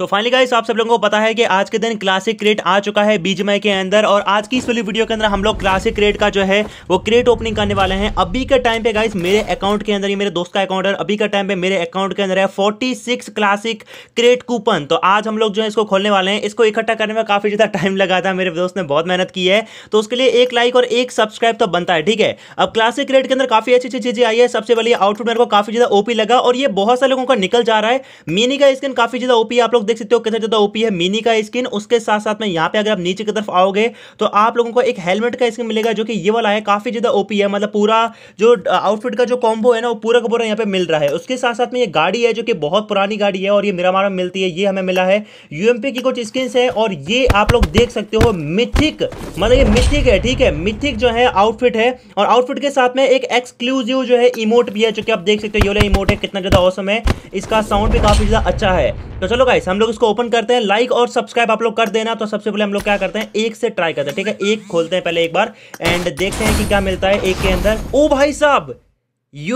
so finally guys आप सब लोगों को पता है कि आज के दिन क्लासिक क्रेट आ चुका है बीज मई के अंदर और आज की इस वाली वीडियो के अंदर हम लोग क्लासिक क्रेट का जो है वो क्रेट ओपनिंग करने वाले हैं अभी के टाइम पे गाइस मेरे अकाउंट के अंदर ही मेरे दोस्त का अकाउंट है अभी के टाइम पे मेरे अकाउंट के अंदर है फोर्टी क्लासिक क्रेट कूपन तो आज हम लोग जो है इसको खोलने वाले हैं इसको इकट्ठा करने में काफी ज्यादा टाइम लगा था मेरे दोस्त ने बहुत मेहनत की है तो उसके लिए एक लाइक और एक सब्सक्राइब तो बनता है ठीक है अब क्लासिक क्रेट के अंदर काफी अच्छी अच्छी चीजें आई है सबसे पहले आउटफुट मेरे को काफी ज्यादा ओपी लगा और ये बहुत सारे लोगों का निकल जा रहा है मीनी का स्किन काफी ज्यादा ओपी आप लोग देख सकते हो कितना ज़्यादा ओपी है मिनी का स्किन उसके साथ साथ में यहाँ पे अगर आप नीचे की तरफ आओगे तो आप लोगों को एक हेलमेट का स्किन मिलेगा जो कि ये वाला है काफ़ी ज़्यादा ओपी है मतलब पूरा जो आउटफिट का जो कॉम्बो है ना वो पूरा का पूरा यहाँ पे मिल रहा है उसके साथ साथ में ये गाड़ी है जो कि बहुत पुरानी गाड़ी है और ये मेरा मारा मिलती है ये हमें मिला है यूएमपी की कुछ स्किन है और ये आप लोग देख सकते हो मिथिक मतलब ये मिथिक है ठीक है मिथिक जो है आउटफिट है और आउटफिट के साथ में एक एक्सक्लूसिव जो है इमोट भी है जो कि आप देख सकते हो ये वाला इमोट है कितना ज़्यादा औसम है इसका साउंड भी काफ़ी ज़्यादा अच्छा है तो चलो गाइस हम लोग इसको ओपन करते हैं लाइक और सब्सक्राइब आप लोग कर देना तो सबसे पहले हम लोग क्या करते हैं एक से ट्राई करते हैं ठीक है एक खोलते हैं पहले एक बार एंड देखते हैं कि क्या मिलता है एक के अंदर ओ भाई साहब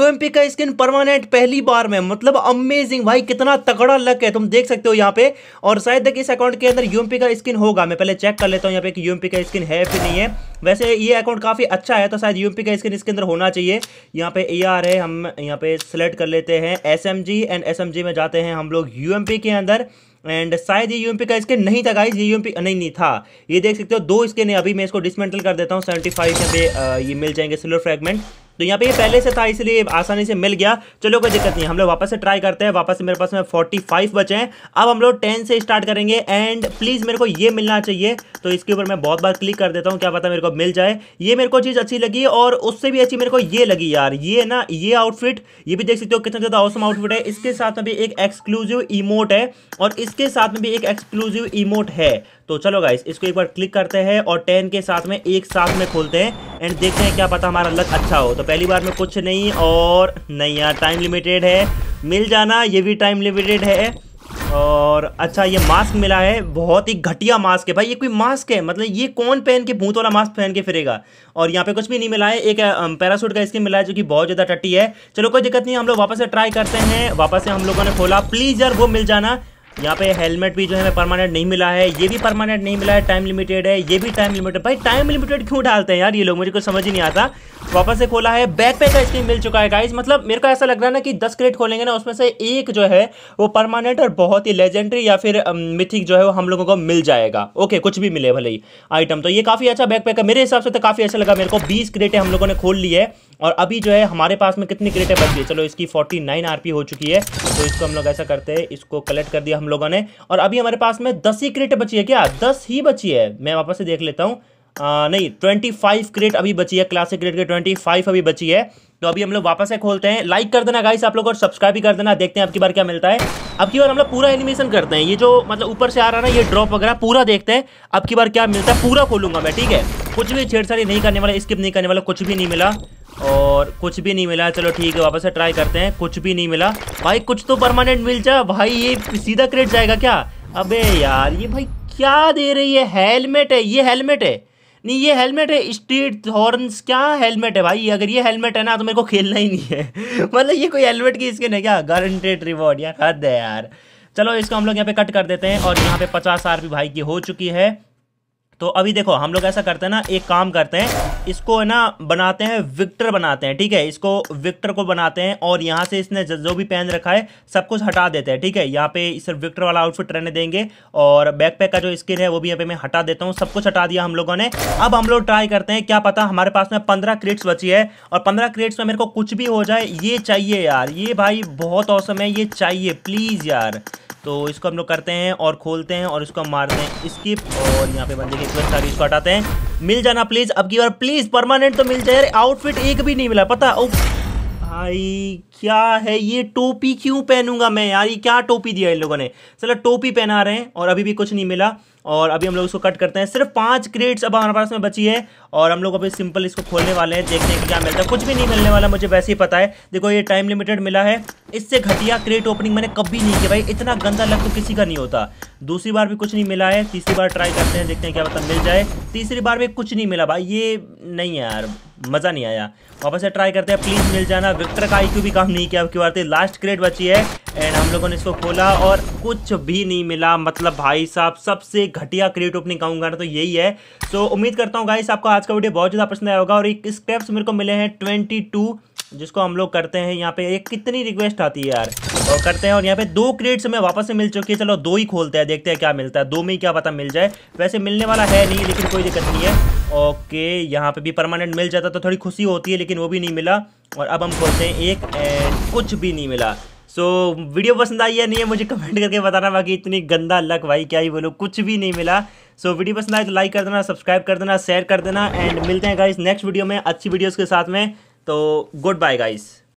UMP का स्किन परमानेंट पहली बार में मतलब अमेजिंग भाई कितना तगड़ा लक है तुम देख सकते हो यहाँ पे और शायद तक इस अकाउंट के अंदर UMP का स्किन होगा मैं पहले चेक कर लेता हूँ यहाँ पे कि UMP का स्किन है कि नहीं है वैसे ये अकाउंट काफ़ी अच्छा है तो शायद UMP का स्किन इसके अंदर होना चाहिए यहाँ पे ए आर है हम यहाँ पे सेलेक्ट कर लेते हैं S M G and S M G में जाते हैं हम लोग यूएमपी के अंदर एंड शायद ये यूएमपी का इसके नहीं था गाइज ये यूएमपी नहीं नहीं था ये देख सकते हो दो इसके नहीं अभी मैं इसको डिसमेंटल कर देता हूँ सेवेंटी फाइव पे ये मिल जाएंगे सिल्वर फ्रेगमेंट तो यहाँ पे ये पहले से था इसलिए आसानी से मिल गया चलो कोई दिक्कत नहीं हम लोग वापस से ट्राई करते हैं वापस से मेरे पास में फोर्टी फाइव बचे हैं अब हम लोग टेन से स्टार्ट करेंगे एंड प्लीज़ मेरे को ये मिलना चाहिए तो इसके ऊपर मैं बहुत बार क्लिक कर देता हूँ क्या पता मेरे को मिल जाए ये मेरे को चीज़ अच्छी लगी और उससे भी अच्छी मेरे को ये लगी यार ये ना ये आउटफिट ये भी देख सकते हो कितना ज़्यादा औसम आउटफिट है इसके साथ में भी एक एक्सक्लूसिव इमोट है और इसके साथ में भी एक एक्सक्लूसिव इमोट है तो चलो गाइस इसको एक बार क्लिक करते हैं और टेन के साथ में एक साथ में खोलते हैं एंड देखते हैं क्या पता हमारा लक अच्छा हो तो पहली बार में कुछ नहीं और नहीं यार टाइम लिमिटेड है मिल जाना ये भी टाइम लिमिटेड है और अच्छा ये मास्क मिला है बहुत ही घटिया मास्क है भाई ये कोई मास्क है मतलब ये कौन पहन के भूत वाला मास्क पहन के फिरेगा और यहाँ पे कुछ भी नहीं मिला है एक पैरासूट का इसके मिला है जो कि बहुत ज़्यादा टट्टी है चलो कोई दिक्कत नहीं हम लोग वापस से ट्राई करते हैं वापस से हम लोगों ने खोला प्लीज़ यार वो मिल जाना यहाँ पे हेलमेट भी जो है परमानेंट नहीं मिला है ये भी परमानेंट नहीं मिला है टाइम लिमिटेड है ये भी टाइम लिमिटेड भाई टाइम लिमिटेड क्यों डालते हैं यार ये लोग मुझे कुछ समझ ही नहीं आता वापस से खोला है बैक पे का स्कीम मिल चुका है गाइज मतलब मेरे को ऐसा लग रहा है ना कि दस क्रेट खोलेंगे ना उसमें से एक जो है वो परमानेंट और बहुत ही लेजेंडरी या फिर मिथिक जो है वो हम लोगों को मिल जाएगा ओके कुछ भी मिले भले ही आइटम तो ये काफ़ी अच्छा बैक पैक है मेरे हिसाब से तो काफ़ी अच्छा लगा मेरे को बीस क्रेटें हम लोगों ने खोल ली है और अभी जो है हमारे पास में कितनी क्रेटें बची है चलो इसकी 49 पी हो चुकी है तो इसको हम लोग ऐसा करते हैं इसको कलेक्ट कर दिया हम लोगों ने और अभी हमारे पास में दस ही क्रेटें बची है क्या दस ही बची है मैं वापस से देख लेता हूँ आ, नहीं ट्वेंटी फाइव क्रेट अभी बची है क्लासिक क्रेट के ट्वेंटी फाइव अभी बची है तो अभी हम लोग वापस से खोलते हैं लाइक कर देना गाइस आप लोग और सब्सक्राइब भी कर देना देखते हैं आपकी बार क्या मिलता है अब की बार हम लोग पूरा एनिमेशन करते हैं ये जो मतलब ऊपर से आ रहा है ना ये ड्रॉप वगैरह पूरा देखते हैं अब की बार क्या मिलता है पूरा खोलूंगा मैं ठीक है कुछ भी छेड़छाड़ी नहीं करने वाला स्किप नहीं करने वाला कुछ भी नहीं मिला और कुछ भी नहीं मिला चलो ठीक है वापस से ट्राई करते हैं कुछ भी नहीं मिला भाई कुछ तो परमानेंट मिल जा भाई ये सीधा क्रेट जाएगा क्या अबे यार ये भाई क्या दे रही है हेलमेट है ये हेलमेट है नहीं ये हेलमेट है स्ट्रीट हॉर्न्स क्या हेलमेट है भाई अगर ये हेलमेट है ना तो मेरे को खेलना ही नहीं है मतलब ये कोई हेलमेट की स्किन है क्या गारंटेड रिवॉर्ड यार हद है यार चलो इसको हम लोग यहाँ पे कट कर देते हैं और यहाँ पे पचास आर भाई की हो चुकी है तो अभी देखो हम लोग ऐसा करते हैं ना एक काम करते हैं इसको है ना बनाते हैं विक्टर बनाते हैं ठीक है इसको विक्टर को बनाते हैं और यहाँ से इसने जो भी पहन रखा है सब कुछ हटा देते हैं ठीक है यहाँ पे सिर्फ विक्टर वाला आउटफिट रहने देंगे और बैकपैक का जो स्किन है वो भी यहाँ पे मैं हटा देता हूँ सब कुछ हटा दिया हम लोगों ने अब हम लोग ट्राई करते हैं क्या पता हमारे पास में पंद्रह क्रेट्स बची है और पंद्रह क्रेट्स में मेरे को कुछ भी हो जाए ये चाहिए यार ये भाई बहुत औसम है ये चाहिए प्लीज़ यार तो इसको हम लोग करते हैं और खोलते हैं और इसको हम मारते हैं स्किप और यहाँ पे बंदे की इक्वेंट सारी इसको हटाते हैं मिल जाना प्लीज़ अब की बार प्लीज़ परमानेंट तो मिल जाए आउटफिट एक भी नहीं मिला पता ओ oh, भाई क्या है ये टोपी क्यों पहनूंगा मैं यार ये क्या टोपी दिया इन लोगों ने चलो टोपी पहना रहे हैं और अभी भी कुछ नहीं मिला और अभी हम लोग इसको कट करते हैं सिर्फ पाँच क्रेट्स अब हमारे पास में बची है और हम लोग अभी सिंपल इसको खोलने वाले हैं देखते हैं कि क्या मिलता है कुछ भी नहीं मिलने वाला मुझे वैसे ही पता है देखो ये टाइम लिमिटेड मिला है इससे घटिया क्रेट ओपनिंग मैंने कभी नहीं किया भाई इतना गंदा लग तो किसी का नहीं होता दूसरी बार भी कुछ नहीं मिला है तीसरी बार ट्राई करते हैं देखते हैं क्या मतलब मिल जाए तीसरी बार भी कुछ नहीं मिला भाई ये नहीं है यार मज़ा नहीं आया वापस से ट्राई करते हैं प्लीज़ मिल जाना विक्टर का आई भी काम नहीं किया आपकी बार लास्ट तो क्रेड बची है एंड हम लोगों ने इसको खोला और कुछ भी नहीं मिला मतलब भाई साहब सबसे घटिया क्रेट ओपनिंग कहूँगा तो यही है सो उम्मीद करता हूँ गाइस आपको आज का वीडियो बहुत ज़्यादा पसंद आया होगा और एक स्टेप्स मेरे को मिले हैं ट्वेंटी जिसको हम लोग करते हैं यहाँ पे एक कितनी रिक्वेस्ट आती है यार और करते हैं और यहाँ पे दो क्रेट्स हमें वापस से मिल चुके हैं चलो दो ही खोलते हैं देखते हैं क्या मिलता है दो में ही क्या पता मिल जाए वैसे मिलने वाला है नहीं लेकिन कोई दिक्कत नहीं है ओके यहाँ पे भी परमानेंट मिल जाता तो थोड़ी खुशी होती है लेकिन वो भी नहीं मिला और अब हम खोलते हैं एक एंड कुछ भी नहीं मिला सो so, वीडियो पसंद आई है नहीं है मुझे कमेंट करके बताना बाकी इतनी गंदा लक भाई क्या ही बोलो कुछ भी नहीं मिला सो so, वीडियो पसंद आए तो लाइक कर देना सब्सक्राइब कर देना शेयर कर देना एंड मिलते हैं गाइस नेक्स्ट वीडियो में अच्छी वीडियोस के साथ में तो गुड बाय गाइस